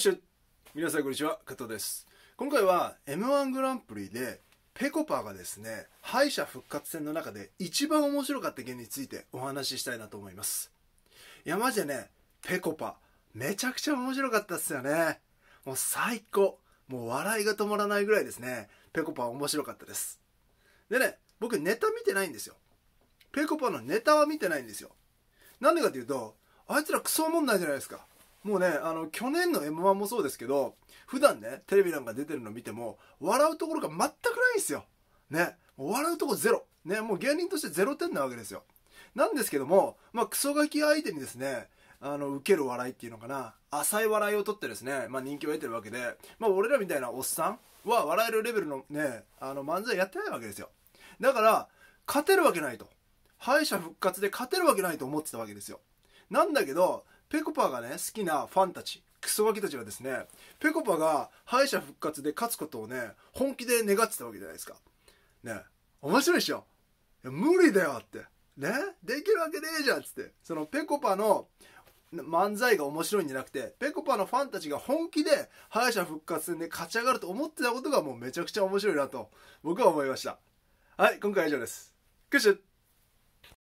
シュ皆さんこんにちは加藤です今回は m 1グランプリでぺこぱがですね敗者復活戦の中で一番面白かった件についてお話ししたいなと思いますいやマジでねぺこぱめちゃくちゃ面白かったっすよねもう最高もう笑いが止まらないぐらいですねぺこぱ面白かったですでね僕ネタ見てないんですよぺこぱのネタは見てないんですよなんでかっていうとあいつらクソもんないじゃないですかもうねあの去年の m 1もそうですけど普段ねテレビなんか出てるの見ても笑うところが全くないんですよね笑うとこゼロねもう芸人としてゼロ点なわけですよなんですけども、まあ、クソガキ相手にですねあの受ける笑いっていうのかな浅い笑いをとってですね、まあ、人気を得てるわけで、まあ、俺らみたいなおっさんは笑えるレベルのねあの漫才やってないわけですよだから勝てるわけないと敗者復活で勝てるわけないと思ってたわけですよなんだけどぺこぱがね、好きなファンたち、クソガキたちはですね、ぺこぱが敗者復活で勝つことをね、本気で願ってたわけじゃないですか。ね、面白いでしょ。いや無理だよって。ね、できるわけねえじゃんっつって。そのぺこぱの漫才が面白いんじゃなくて、ぺこぱのファンたちが本気で敗者復活戦で勝ち上がると思ってたことがもうめちゃくちゃ面白いなと、僕は思いました。はい、今回は以上です。クッシュ